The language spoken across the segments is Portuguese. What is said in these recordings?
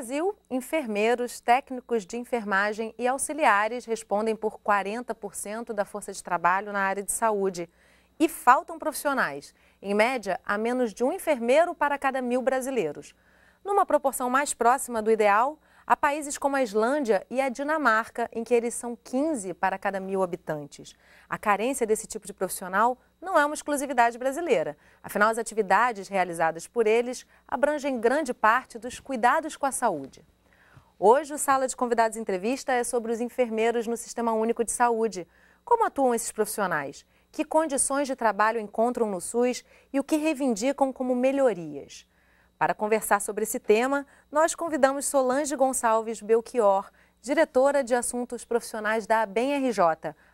Brasil, enfermeiros, técnicos de enfermagem e auxiliares respondem por 40% da força de trabalho na área de saúde. E faltam profissionais. Em média, há menos de um enfermeiro para cada mil brasileiros. Numa proporção mais próxima do ideal, a países como a Islândia e a Dinamarca, em que eles são 15 para cada mil habitantes. A carência desse tipo de profissional não é uma exclusividade brasileira. Afinal, as atividades realizadas por eles abrangem grande parte dos cuidados com a saúde. Hoje, o Sala de Convidados Entrevista é sobre os enfermeiros no Sistema Único de Saúde. Como atuam esses profissionais? Que condições de trabalho encontram no SUS e o que reivindicam como melhorias? Para conversar sobre esse tema, nós convidamos Solange Gonçalves Belchior, diretora de Assuntos Profissionais da abem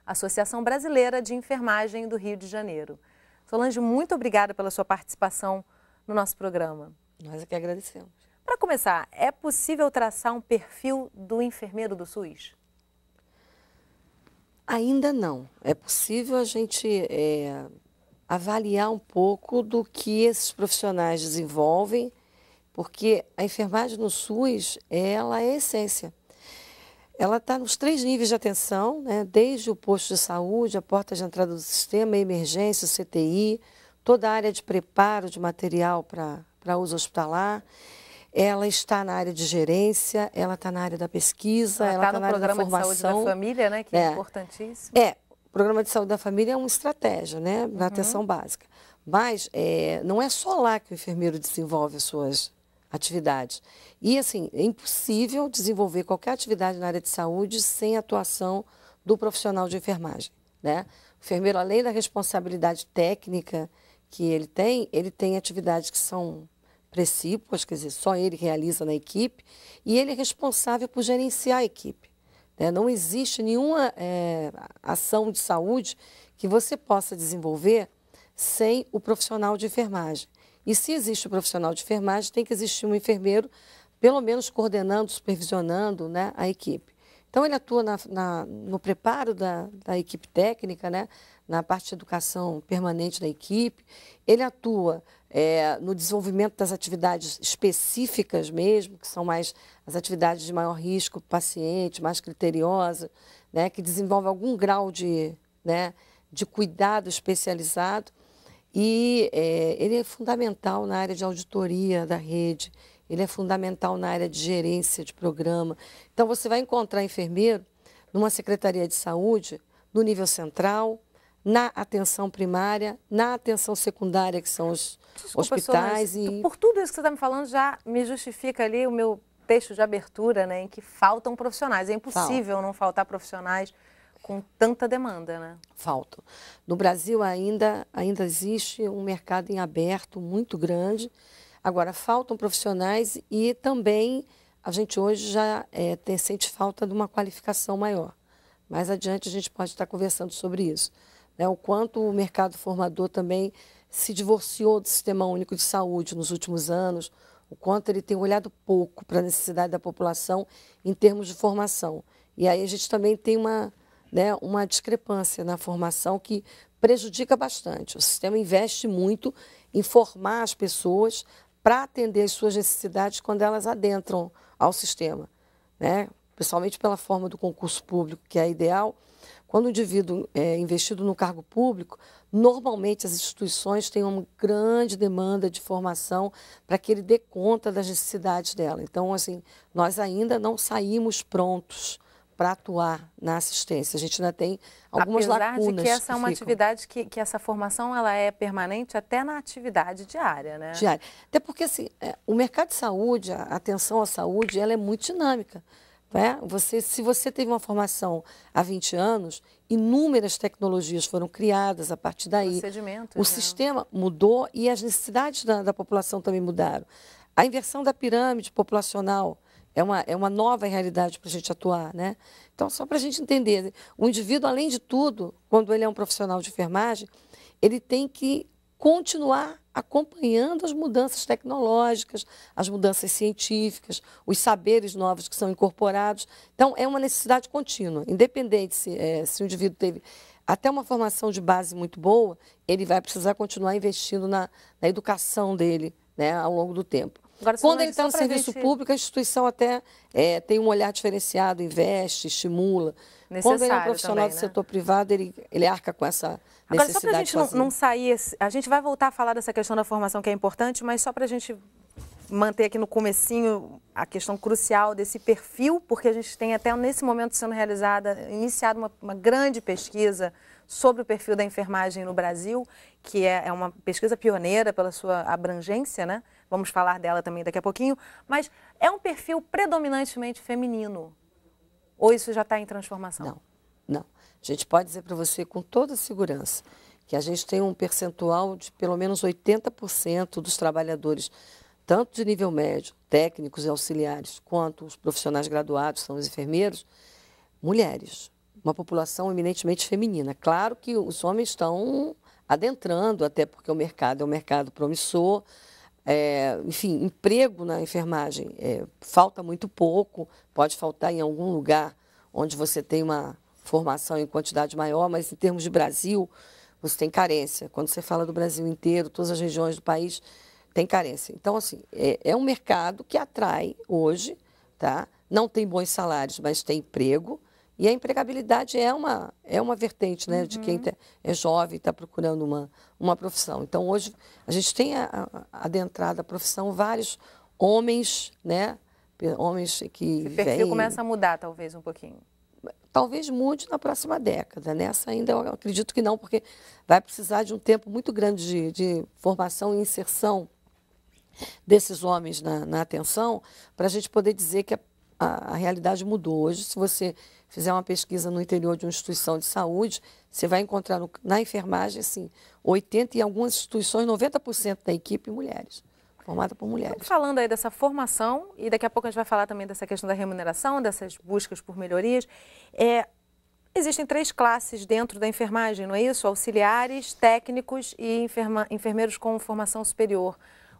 Associação Brasileira de Enfermagem do Rio de Janeiro. Solange, muito obrigada pela sua participação no nosso programa. Nós é que agradecemos. Para começar, é possível traçar um perfil do enfermeiro do SUS? Ainda não. É possível a gente é, avaliar um pouco do que esses profissionais desenvolvem porque a enfermagem no SUS, ela é essência. Ela está nos três níveis de atenção, né? desde o posto de saúde, a porta de entrada do sistema, a emergência, o CTI, toda a área de preparo de material para uso hospitalar. Ela está na área de gerência, ela está na área da pesquisa, ela está tá, tá na área da formação. programa de saúde da família, né, que é, é importantíssimo. É, o programa de saúde da família é uma estratégia, né, na uhum. atenção básica. Mas é, não é só lá que o enfermeiro desenvolve as suas atividade. E, assim, é impossível desenvolver qualquer atividade na área de saúde sem atuação do profissional de enfermagem. Né? O enfermeiro, além da responsabilidade técnica que ele tem, ele tem atividades que são precípuas, quer dizer, só ele realiza na equipe, e ele é responsável por gerenciar a equipe. Né? Não existe nenhuma é, ação de saúde que você possa desenvolver sem o profissional de enfermagem. E se existe um profissional de enfermagem, tem que existir um enfermeiro, pelo menos coordenando, supervisionando né, a equipe. Então, ele atua na, na, no preparo da, da equipe técnica, né, na parte de educação permanente da equipe, ele atua é, no desenvolvimento das atividades específicas mesmo, que são mais as atividades de maior risco para o paciente, mais criteriosa, né, que desenvolve algum grau de, né, de cuidado especializado e é, ele é fundamental na área de auditoria da rede, ele é fundamental na área de gerência de programa. Então, você vai encontrar enfermeiro numa secretaria de saúde, no nível central, na atenção primária, na atenção secundária, que são os Desculpa, hospitais. Senhora, e... Por tudo isso que você está me falando, já me justifica ali o meu texto de abertura, né, em que faltam profissionais. É impossível Falta. não faltar profissionais com tanta demanda, né? Faltam. No Brasil ainda, ainda existe um mercado em aberto muito grande. Agora, faltam profissionais e também a gente hoje já é, tem, sente falta de uma qualificação maior. Mais adiante a gente pode estar conversando sobre isso. Né? O quanto o mercado formador também se divorciou do Sistema Único de Saúde nos últimos anos, o quanto ele tem olhado pouco para a necessidade da população em termos de formação. E aí a gente também tem uma, né, uma discrepância na formação que prejudica bastante. O sistema investe muito em formar as pessoas para atender às suas necessidades quando elas adentram ao sistema, né? principalmente pela forma do concurso público, que é ideal. Quando o indivíduo é investido no cargo público, normalmente as instituições têm uma grande demanda de formação para que ele dê conta das necessidades dela. Então, assim, nós ainda não saímos prontos para atuar na assistência. A gente ainda tem algumas Apesar lacunas. Apesar de que essa que é uma ficam. atividade que, que essa formação ela é permanente até na atividade diária, né? Diária. Até porque assim, é, o mercado de saúde, a atenção à saúde, ela é muito dinâmica. Né? Você, se você teve uma formação há 20 anos, inúmeras tecnologias foram criadas a partir daí. O né? sistema mudou e as necessidades da, da população também mudaram. A inversão da pirâmide populacional é uma, é uma nova realidade para a gente atuar, né? Então, só para a gente entender, o indivíduo, além de tudo, quando ele é um profissional de enfermagem, ele tem que continuar acompanhando as mudanças tecnológicas, as mudanças científicas, os saberes novos que são incorporados. Então, é uma necessidade contínua, independente se, é, se o indivíduo teve até uma formação de base muito boa, ele vai precisar continuar investindo na, na educação dele né, ao longo do tempo. Agora, Quando ele está no serviço gente... público, a instituição até é, tem um olhar diferenciado, investe, estimula. Necessário Quando ele é um profissional também, do né? setor privado, ele, ele arca com essa necessidade. Agora, só para a gente não, sair, a gente vai voltar a falar dessa questão da formação que é importante, mas só para a gente manter aqui no comecinho a questão crucial desse perfil, porque a gente tem até nesse momento sendo realizada, iniciada uma, uma grande pesquisa sobre o perfil da enfermagem no Brasil, que é, é uma pesquisa pioneira pela sua abrangência, né? Vamos falar dela também daqui a pouquinho. Mas é um perfil predominantemente feminino. Ou isso já está em transformação? Não, não. A gente pode dizer para você com toda segurança que a gente tem um percentual de pelo menos 80% dos trabalhadores, tanto de nível médio, técnicos e auxiliares, quanto os profissionais graduados, são os enfermeiros, mulheres. Uma população eminentemente feminina. Claro que os homens estão adentrando, até porque o mercado é um mercado promissor, é, enfim, emprego na enfermagem é, falta muito pouco, pode faltar em algum lugar onde você tem uma formação em quantidade maior, mas em termos de Brasil, você tem carência. Quando você fala do Brasil inteiro, todas as regiões do país têm carência. Então, assim, é, é um mercado que atrai hoje, tá? Não tem bons salários, mas tem emprego. E a empregabilidade é uma, é uma vertente né, uhum. de quem uhum. Tá, é jovem e está procurando uma, uma profissão. Então, hoje, a gente tem adentrado a, a, a profissão vários homens, né? Homens que. O perfil vem... começa a mudar, talvez, um pouquinho. Talvez mude na próxima década. Nessa né? ainda eu acredito que não, porque vai precisar de um tempo muito grande de, de formação e inserção desses homens na, na atenção para a gente poder dizer que a é a, a realidade mudou. Hoje, se você fizer uma pesquisa no interior de uma instituição de saúde, você vai encontrar no, na enfermagem, assim, 80 e algumas instituições, 90% da equipe mulheres, formada por mulheres. falando aí dessa formação e daqui a pouco a gente vai falar também dessa questão da remuneração, dessas buscas por melhorias. É, Existem três classes dentro da enfermagem, não é isso? Auxiliares, técnicos e enferma, enfermeiros com formação superior.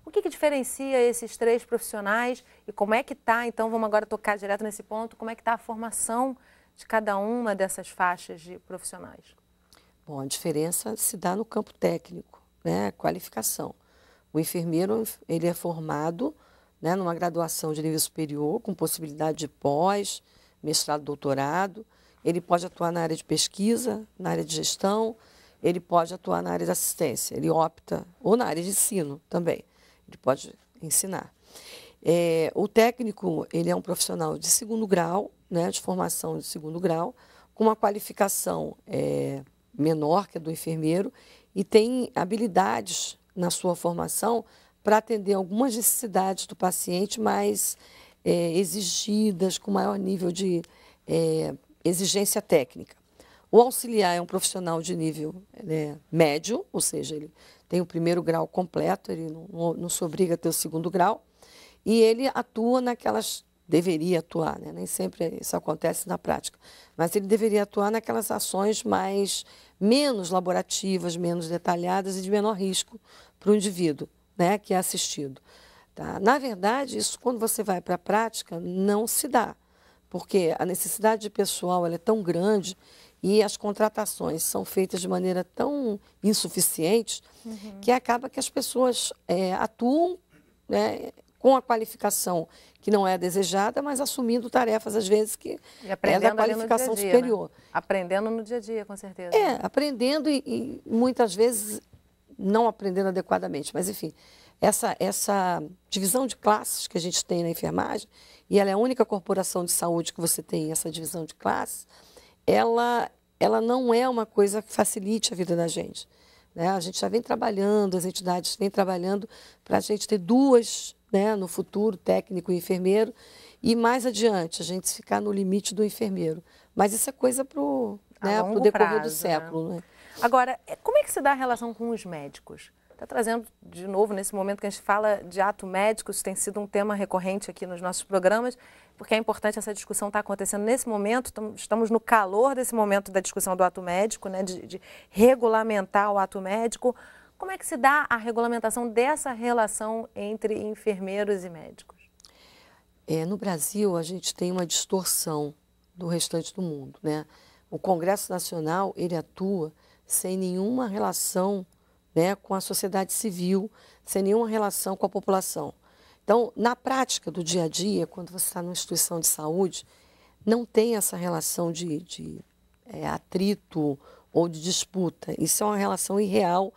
O que, que diferencia esses três profissionais e como é que está, então vamos agora tocar direto nesse ponto, como é que está a formação de cada uma dessas faixas de profissionais? Bom, a diferença se dá no campo técnico, né? qualificação. O enfermeiro ele é formado né, numa graduação de nível superior, com possibilidade de pós, mestrado, doutorado. Ele pode atuar na área de pesquisa, na área de gestão, ele pode atuar na área de assistência, ele opta, ou na área de ensino também. Ele pode ensinar. É, o técnico ele é um profissional de segundo grau, né, de formação de segundo grau, com uma qualificação é, menor que a do enfermeiro e tem habilidades na sua formação para atender algumas necessidades do paciente mais é, exigidas, com maior nível de é, exigência técnica. O auxiliar é um profissional de nível né, médio, ou seja, ele tem o primeiro grau completo, ele não, não se obriga a ter o segundo grau, e ele atua naquelas, deveria atuar, né? nem sempre isso acontece na prática, mas ele deveria atuar naquelas ações mais, menos laborativas, menos detalhadas e de menor risco para o indivíduo né? que é assistido. Tá? Na verdade, isso quando você vai para a prática, não se dá, porque a necessidade de pessoal é tão grande e as contratações são feitas de maneira tão insuficiente uhum. que acaba que as pessoas é, atuam né, com a qualificação que não é desejada, mas assumindo tarefas, às vezes, que é da né? qualificação dia dia, superior. Né? Aprendendo no dia a dia, com certeza. É, aprendendo e, e muitas vezes não aprendendo adequadamente, mas enfim essa, essa divisão de classes que a gente tem na enfermagem, e ela é a única corporação de saúde que você tem essa divisão de classes, ela ela não é uma coisa que facilite a vida da gente. Né? A gente já vem trabalhando, as entidades vêm trabalhando para a gente ter duas né, no futuro, técnico e enfermeiro, e mais adiante, a gente ficar no limite do enfermeiro. Mas isso é coisa para o né, decorrer prazo, do né? século. Né? Agora, é, como é que se dá a relação com os médicos? Está trazendo de novo nesse momento que a gente fala de ato médico, isso tem sido um tema recorrente aqui nos nossos programas, porque é importante essa discussão estar tá acontecendo nesse momento, estamos no calor desse momento da discussão do ato médico, né, de, de regulamentar o ato médico. Como é que se dá a regulamentação dessa relação entre enfermeiros e médicos? É, no Brasil, a gente tem uma distorção do restante do mundo. Né? O Congresso Nacional ele atua sem nenhuma relação né, com a sociedade civil, sem nenhuma relação com a população. Então, na prática do dia a dia, quando você está numa instituição de saúde, não tem essa relação de, de é, atrito ou de disputa. Isso é uma relação irreal,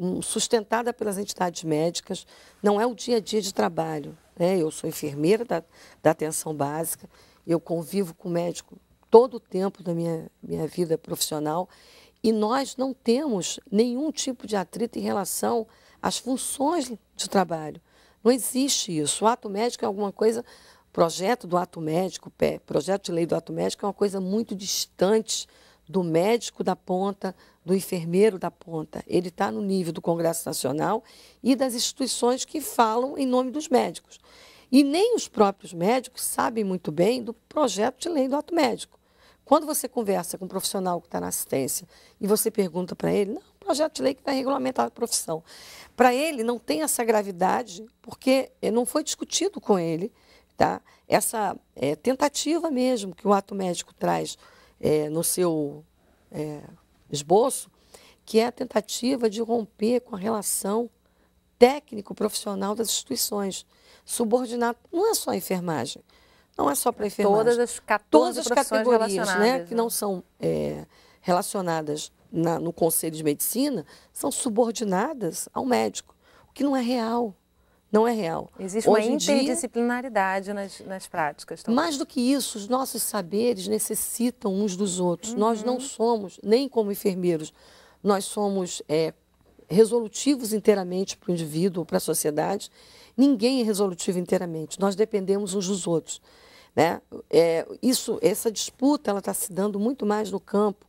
hum, sustentada pelas entidades médicas, não é o dia a dia de trabalho. Né? Eu sou enfermeira da, da atenção básica, eu convivo com médico todo o tempo da minha, minha vida profissional e nós não temos nenhum tipo de atrito em relação às funções de trabalho. Não existe isso. O ato médico é alguma coisa, projeto do ato médico, projeto de lei do ato médico é uma coisa muito distante do médico da ponta, do enfermeiro da ponta. Ele está no nível do Congresso Nacional e das instituições que falam em nome dos médicos. E nem os próprios médicos sabem muito bem do projeto de lei do ato médico. Quando você conversa com um profissional que está na assistência e você pergunta para ele, não, projeto de lei que vai regulamentar a profissão. Para ele, não tem essa gravidade, porque eh, não foi discutido com ele tá? essa é, tentativa mesmo que o ato médico traz é, no seu é, esboço, que é a tentativa de romper com a relação técnico-profissional das instituições. Subordinado não é só a enfermagem não é só para enfermagem. Todas as 14 todas as categorias né, que né? não são é, relacionadas na, no Conselho de Medicina são subordinadas ao médico, o que não é real. Não é real. Existe Hoje uma interdisciplinaridade dia, nas, nas práticas. Mais do que isso, os nossos saberes necessitam uns dos outros. Uhum. Nós não somos, nem como enfermeiros, nós somos é, resolutivos inteiramente para o indivíduo, para a sociedade. Ninguém é resolutivo inteiramente. Nós dependemos uns dos outros. Né? É, isso, essa disputa está se dando muito mais no campo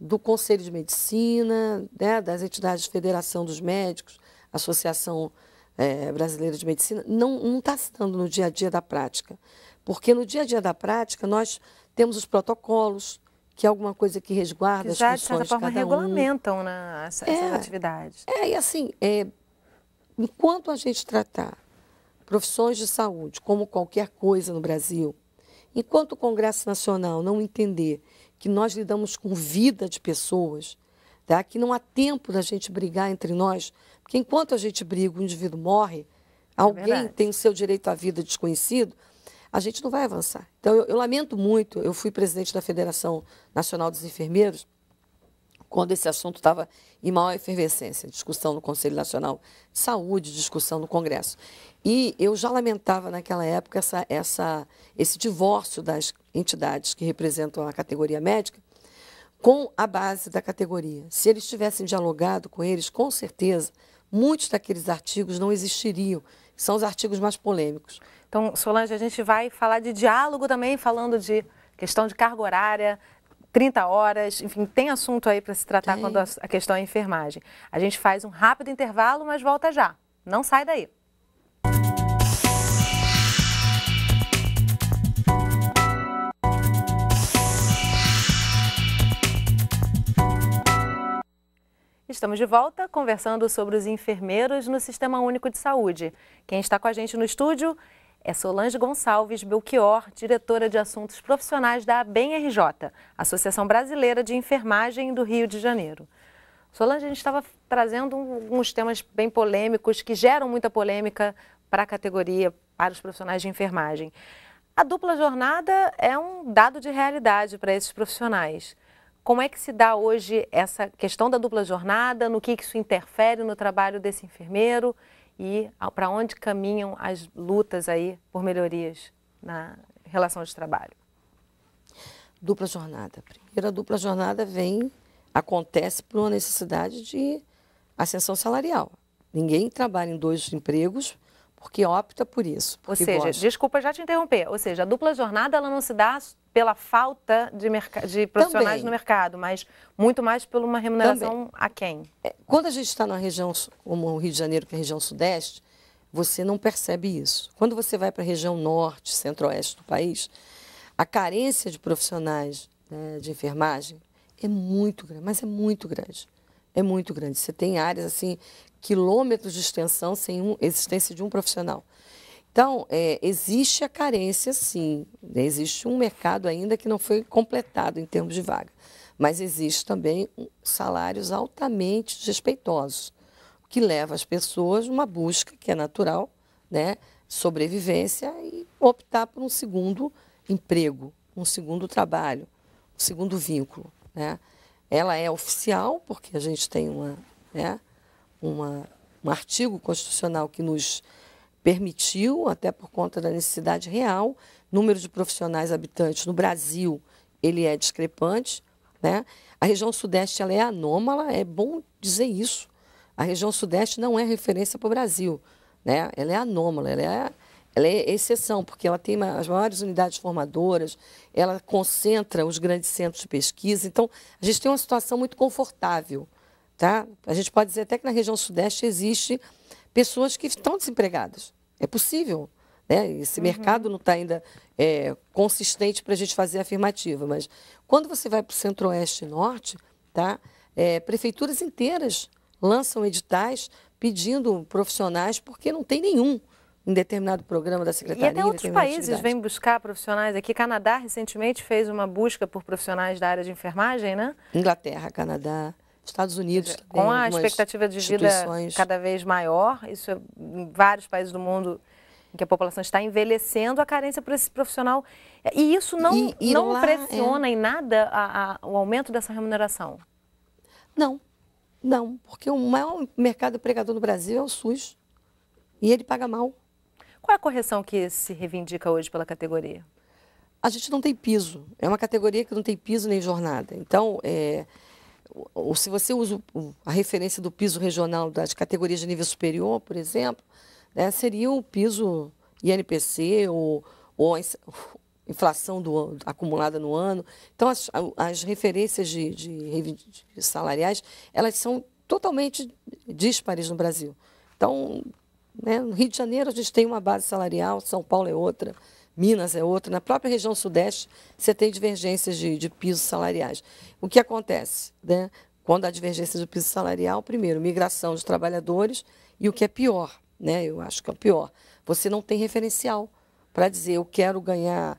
do Conselho de Medicina, né, das entidades Federação dos Médicos, Associação é, Brasileira de Medicina, não está se dando no dia a dia da prática. Porque no dia a dia da prática nós temos os protocolos, que é alguma coisa que resguarda que já, as funções de, certa forma, um. regulamentam né, essas, é, essas atividades. É, e assim, é, enquanto a gente tratar profissões de saúde, como qualquer coisa no Brasil, enquanto o Congresso Nacional não entender que nós lidamos com vida de pessoas, tá? que não há tempo da gente brigar entre nós, porque enquanto a gente briga, o indivíduo morre, é alguém é tem o seu direito à vida desconhecido, a gente não vai avançar. Então, eu, eu lamento muito, eu fui presidente da Federação Nacional dos Enfermeiros, quando esse assunto estava em maior efervescência, discussão no Conselho Nacional de Saúde, discussão no Congresso. E eu já lamentava naquela época essa, essa, esse divórcio das entidades que representam a categoria médica com a base da categoria. Se eles tivessem dialogado com eles, com certeza, muitos daqueles artigos não existiriam. São os artigos mais polêmicos. Então, Solange, a gente vai falar de diálogo também, falando de questão de carga horária, 30 horas, enfim, tem assunto aí para se tratar tem. quando a questão é a enfermagem. A gente faz um rápido intervalo, mas volta já. Não sai daí. Estamos de volta conversando sobre os enfermeiros no Sistema Único de Saúde. Quem está com a gente no estúdio é Solange Gonçalves Belchior, diretora de Assuntos Profissionais da ABEM-RJ, Associação Brasileira de Enfermagem do Rio de Janeiro. Solange, a gente estava trazendo alguns temas bem polêmicos que geram muita polêmica para a categoria, para os profissionais de enfermagem. A dupla jornada é um dado de realidade para esses profissionais. Como é que se dá hoje essa questão da dupla jornada, no que isso interfere no trabalho desse enfermeiro e para onde caminham as lutas aí por melhorias na relação de trabalho? Dupla jornada. Primeiro, a dupla jornada vem, acontece por uma necessidade de ascensão salarial. Ninguém trabalha em dois empregos porque opta por isso. Porque ou seja, gosta. desculpa já te interromper, ou seja, a dupla jornada ela não se dá pela falta de, de profissionais Também. no mercado, mas muito mais por uma remuneração a quem. É, quando a gente está na região como o Rio de Janeiro, que é a região sudeste, você não percebe isso. Quando você vai para a região norte, centro-oeste do país, a carência de profissionais né, de enfermagem é muito grande, mas é muito grande. É muito grande. Você tem áreas assim, quilômetros de extensão sem um, existência de um profissional. Então, é, existe a carência, sim. Existe um mercado ainda que não foi completado em termos de vaga. Mas existe também salários altamente respeitosos o que leva as pessoas uma busca que é natural, né, sobrevivência e optar por um segundo emprego, um segundo trabalho, um segundo vínculo, né? Ela é oficial porque a gente tem uma, né, uma um artigo constitucional que nos permitiu, até por conta da necessidade real, número de profissionais habitantes no Brasil, ele é discrepante, né? A região sudeste ela é anômala, é bom dizer isso. A região sudeste não é referência para o Brasil, né? Ela é anômala, ela é, ela é exceção, porque ela tem as maiores unidades formadoras, ela concentra os grandes centros de pesquisa. Então, a gente tem uma situação muito confortável, tá? A gente pode dizer até que na região sudeste existe pessoas que estão desempregadas. É possível. Né? Esse uhum. mercado não está ainda é, consistente para a gente fazer afirmativa, mas quando você vai para o centro-oeste e norte, tá? É, prefeituras inteiras lançam editais pedindo profissionais, porque não tem nenhum em determinado programa da Secretaria. E até outros países vêm buscar profissionais aqui. Canadá recentemente fez uma busca por profissionais da área de enfermagem, né? Inglaterra, Canadá. Estados Unidos. com a expectativa de vida cada vez maior, isso é em vários países do mundo em que a população está envelhecendo, a carência para esse profissional. E isso não, e, e não lá, pressiona é... em nada a, a, o aumento dessa remuneração? Não, não, porque o maior mercado empregador no Brasil é o SUS e ele paga mal. Qual é a correção que se reivindica hoje pela categoria? A gente não tem piso, é uma categoria que não tem piso nem jornada. Então, é, ou se você usa a referência do piso regional das categorias de nível superior, por exemplo, né, seria o piso INPC ou, ou a inflação do, acumulada no ano. Então, as, as referências de, de, de salariais, elas são totalmente dispares no Brasil. Então, né, no Rio de Janeiro a gente tem uma base salarial, São Paulo é outra. Minas é outra. Na própria região sudeste, você tem divergências de, de pisos salariais. O que acontece? Né? Quando há divergência do piso salarial, primeiro, migração de trabalhadores e o que é pior, né? eu acho que é o pior, você não tem referencial para dizer eu quero ganhar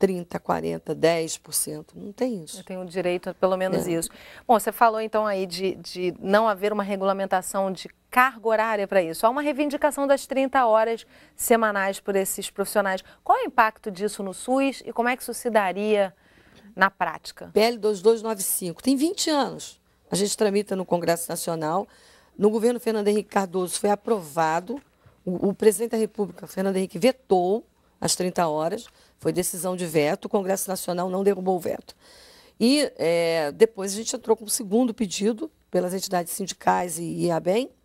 30, 40, 10%. Não tem isso. Eu tenho direito, pelo menos é. isso. Bom, você falou então aí de, de não haver uma regulamentação de carga horária para isso. Há uma reivindicação das 30 horas semanais por esses profissionais. Qual é o impacto disso no SUS e como é que isso se daria na prática? PL 2295 tem 20 anos. A gente tramita no Congresso Nacional. No governo Fernando Henrique Cardoso foi aprovado. O, o presidente da República, Fernando Henrique, vetou às 30 horas. Foi decisão de veto, o Congresso Nacional não derrubou o veto. E é, depois a gente entrou com um segundo pedido pelas entidades sindicais e, IABEM a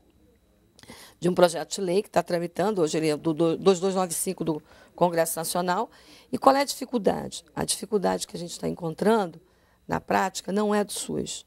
de um projeto de lei que está tramitando, hoje ele é do 2295 do Congresso Nacional. E qual é a dificuldade? A dificuldade que a gente está encontrando na prática não é do SUS.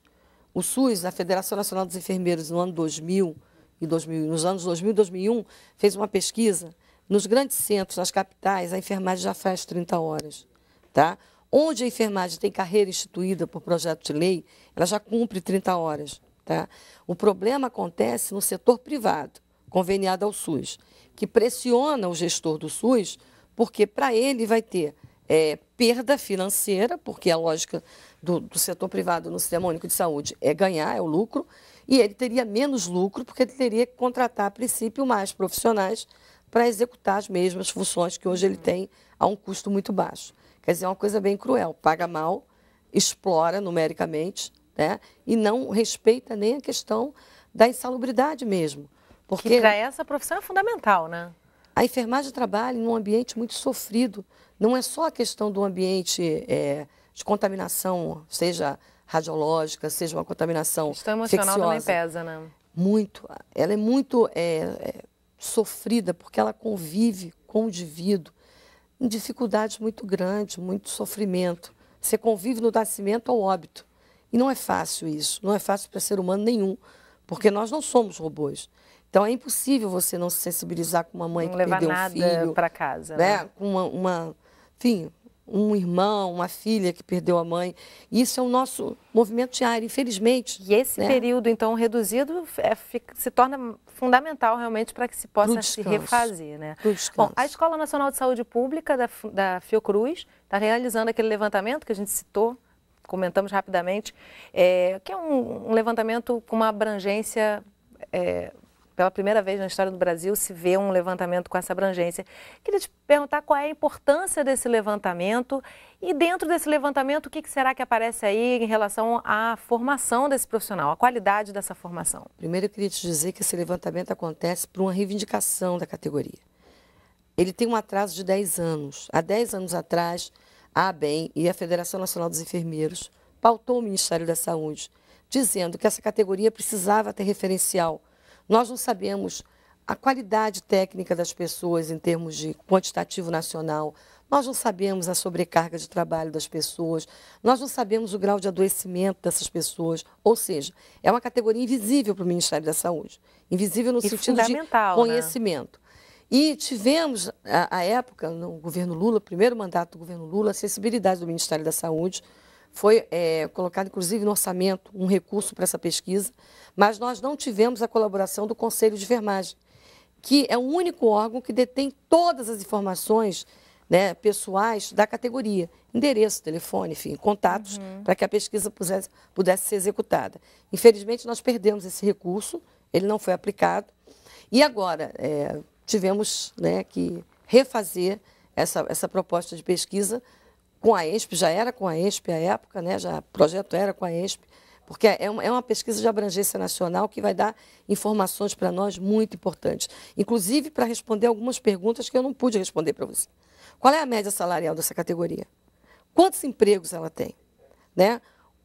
O SUS, a Federação Nacional dos Enfermeiros, no ano 2000 e 2000, nos anos 2000 e 2001, fez uma pesquisa nos grandes centros, nas capitais, a enfermagem já faz 30 horas. Tá? Onde a enfermagem tem carreira instituída por projeto de lei, ela já cumpre 30 horas. Tá? O problema acontece no setor privado, conveniado ao SUS, que pressiona o gestor do SUS, porque para ele vai ter é, perda financeira, porque a lógica do, do, setor privado no sistema único de saúde é ganhar, é o lucro, e ele teria menos lucro, porque ele teria que contratar, a princípio, mais profissionais para executar as mesmas funções que hoje ele uhum. tem a um custo muito baixo. Quer dizer, é uma coisa bem cruel. Paga mal, explora numericamente né? e não respeita nem a questão da insalubridade mesmo. Porque para essa profissão é fundamental, né? A enfermagem trabalha em um ambiente muito sofrido. Não é só a questão do ambiente é, de contaminação, seja radiológica, seja uma contaminação questão emocional também pesa, né? Muito. Ela é muito é, é, sofrida, porque ela convive com o indivíduo em dificuldades muito grandes, muito sofrimento. Você convive no nascimento ao óbito. E não é fácil isso, não é fácil para ser humano nenhum, porque nós não somos robôs. Então é impossível você não se sensibilizar com uma mãe não que levar perdeu nada um filho, para casa, né? né? Com uma, uma, enfim, um irmão, uma filha que perdeu a mãe. Isso é o nosso movimento diário, infelizmente. E esse né? período, então, reduzido, é, fica, se torna fundamental realmente para que se possa se refazer. Né? Bom, a Escola Nacional de Saúde Pública da, da Fiocruz está realizando aquele levantamento que a gente citou, comentamos rapidamente, é, que é um, um levantamento com uma abrangência é, pela primeira vez na história do Brasil se vê um levantamento com essa abrangência. Queria te perguntar qual é a importância desse levantamento e dentro desse levantamento o que será que aparece aí em relação à formação desse profissional, à qualidade dessa formação? Primeiro eu queria te dizer que esse levantamento acontece por uma reivindicação da categoria. Ele tem um atraso de 10 anos. Há 10 anos atrás, a ABEM e a Federação Nacional dos Enfermeiros pautou o Ministério da Saúde, dizendo que essa categoria precisava ter referencial nós não sabemos a qualidade técnica das pessoas em termos de quantitativo nacional, nós não sabemos a sobrecarga de trabalho das pessoas, nós não sabemos o grau de adoecimento dessas pessoas. Ou seja, é uma categoria invisível para o Ministério da Saúde invisível no e sentido de né? conhecimento. Né? E tivemos, à época, no governo Lula, primeiro mandato do governo Lula, a sensibilidade do Ministério da Saúde foi é, colocado, inclusive, no orçamento um recurso para essa pesquisa, mas nós não tivemos a colaboração do Conselho de Enfermagem, que é o único órgão que detém todas as informações né, pessoais da categoria, endereço, telefone, enfim, contatos, uhum. para que a pesquisa pudesse, pudesse ser executada. Infelizmente, nós perdemos esse recurso, ele não foi aplicado, e agora é, tivemos né, que refazer essa, essa proposta de pesquisa com a ESP, já era com a ESP à época, né? já o projeto era com a ESP, porque é uma, é uma pesquisa de abrangência nacional que vai dar informações para nós muito importantes, inclusive para responder algumas perguntas que eu não pude responder para você. Qual é a média salarial dessa categoria? Quantos empregos ela tem? Né?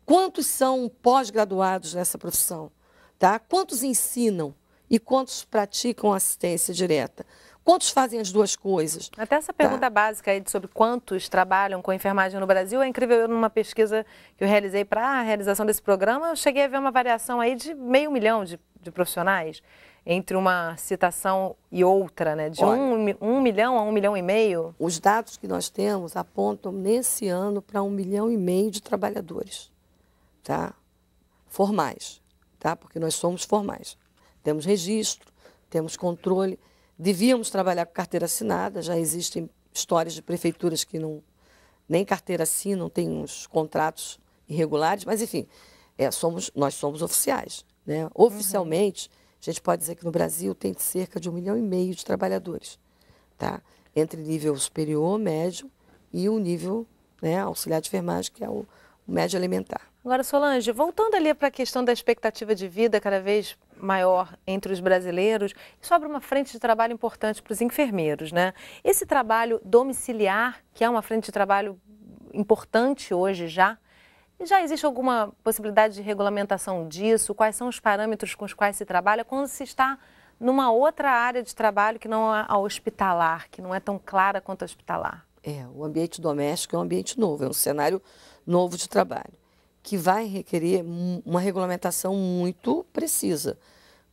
Quantos são pós-graduados nessa profissão? Tá? Quantos ensinam e quantos praticam assistência direta? Quantos fazem as duas coisas? Até essa pergunta tá? básica aí sobre quantos trabalham com enfermagem no Brasil é incrível. Eu, numa pesquisa que eu realizei para a realização desse programa, eu cheguei a ver uma variação aí de meio milhão de, de profissionais entre uma citação e outra, né? De Olha, um, um milhão a um milhão e meio? Os dados que nós temos apontam nesse ano para um milhão e meio de trabalhadores, tá? Formais, tá? Porque nós somos formais. Temos registro, temos controle. Devíamos trabalhar com carteira assinada, já existem histórias de prefeituras que não nem carteira assinam, tem uns contratos irregulares, mas enfim, é, somos, nós somos oficiais. Né? Uhum. Oficialmente, uhum. a gente pode dizer que no Brasil tem cerca de um milhão e meio de trabalhadores, tá? entre nível superior, médio e o nível né, auxiliar de enfermagem, que é o, o médio elementar. Agora, Solange, voltando ali para a questão da expectativa de vida cada vez maior entre os brasileiros, isso abre uma frente de trabalho importante para os enfermeiros, né? Esse trabalho domiciliar, que é uma frente de trabalho importante hoje já, já existe alguma possibilidade de regulamentação disso? Quais são os parâmetros com os quais se trabalha quando se está numa outra área de trabalho que não é a hospitalar, que não é tão clara quanto a hospitalar? É, o ambiente doméstico é um ambiente novo, é um cenário novo de trabalho que vai requerer uma regulamentação muito precisa,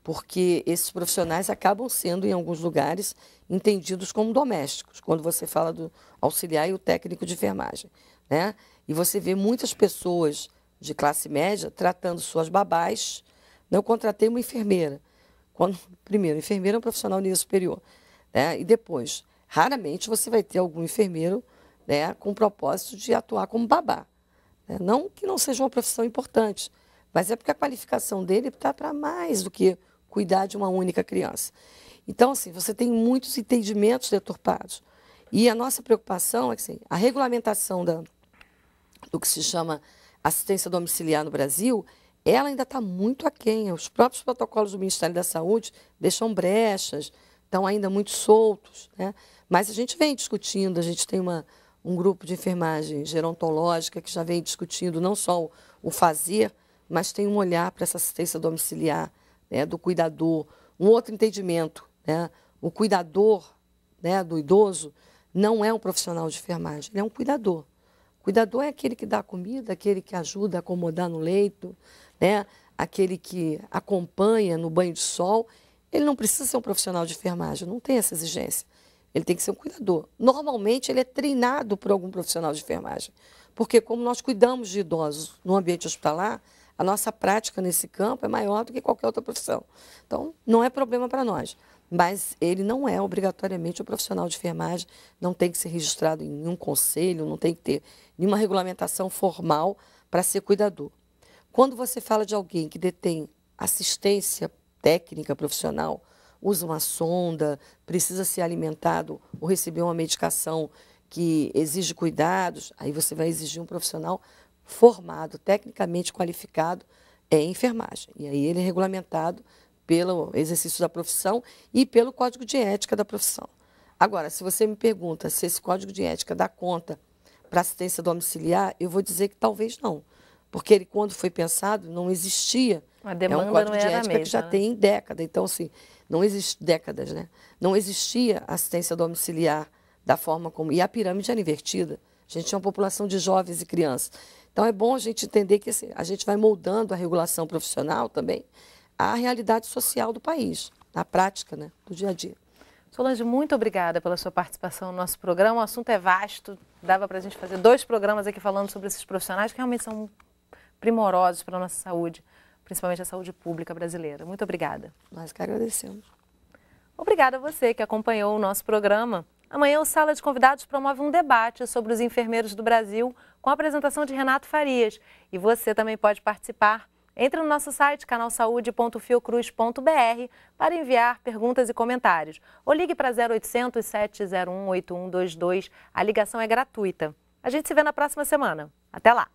porque esses profissionais acabam sendo, em alguns lugares, entendidos como domésticos, quando você fala do auxiliar e o técnico de enfermagem. Né? E você vê muitas pessoas de classe média tratando suas babás. Eu contratei uma enfermeira. Quando, primeiro, enfermeira é um profissional nível superior. Né? E depois, raramente você vai ter algum enfermeiro né, com o propósito de atuar como babá. Né? Não que não seja uma profissão importante, mas é porque a qualificação dele está para mais do que cuidar de uma única criança. Então, assim, você tem muitos entendimentos deturpados. E a nossa preocupação é que assim, a regulamentação da, do que se chama assistência domiciliar no Brasil, ela ainda está muito aquém. Os próprios protocolos do Ministério da Saúde deixam brechas, estão ainda muito soltos. Né? Mas a gente vem discutindo, a gente tem uma, um grupo de enfermagem gerontológica que já vem discutindo não só o fazer, mas tem um olhar para essa assistência domiciliar né, do cuidador, um outro entendimento. Né? O cuidador né, do idoso não é um profissional de enfermagem, ele é um cuidador. O cuidador é aquele que dá comida, aquele que ajuda a acomodar no leito, né? aquele que acompanha no banho de sol. Ele não precisa ser um profissional de enfermagem, não tem essa exigência. Ele tem que ser um cuidador. Normalmente, ele é treinado por algum profissional de enfermagem. Porque, como nós cuidamos de idosos no ambiente hospitalar, a nossa prática nesse campo é maior do que qualquer outra profissão. Então, não é problema para nós. Mas ele não é obrigatoriamente o um profissional de enfermagem, não tem que ser registrado em nenhum conselho, não tem que ter nenhuma regulamentação formal para ser cuidador. Quando você fala de alguém que detém assistência técnica profissional, usa uma sonda, precisa ser alimentado ou receber uma medicação que exige cuidados, aí você vai exigir um profissional formado, tecnicamente qualificado em enfermagem. E aí ele é regulamentado pelo exercício da profissão e pelo código de ética da profissão. Agora, se você me pergunta se esse código de ética dá conta para assistência domiciliar, eu vou dizer que talvez não. Porque ele, quando foi pensado, não existia. A demanda é um código de ética mesma, que já né? tem década. Então, assim, não existe décadas, né? Não existia assistência domiciliar da forma como e a pirâmide era invertida. A gente tinha uma população de jovens e crianças. Então é bom a gente entender que assim, a gente vai moldando a regulação profissional também à realidade social do país, na prática, né, do dia a dia. Solange, muito obrigada pela sua participação no nosso programa. O assunto é vasto, dava para a gente fazer dois programas aqui falando sobre esses profissionais que realmente são primorosos para a nossa saúde principalmente a saúde pública brasileira. Muito obrigada. Nós que agradecemos. Obrigada a você que acompanhou o nosso programa. Amanhã o Sala de Convidados promove um debate sobre os enfermeiros do Brasil com a apresentação de Renato Farias. E você também pode participar. Entre no nosso site canalsaude.fiocruz.br para enviar perguntas e comentários. Ou ligue para 0800 701 8122. A ligação é gratuita. A gente se vê na próxima semana. Até lá!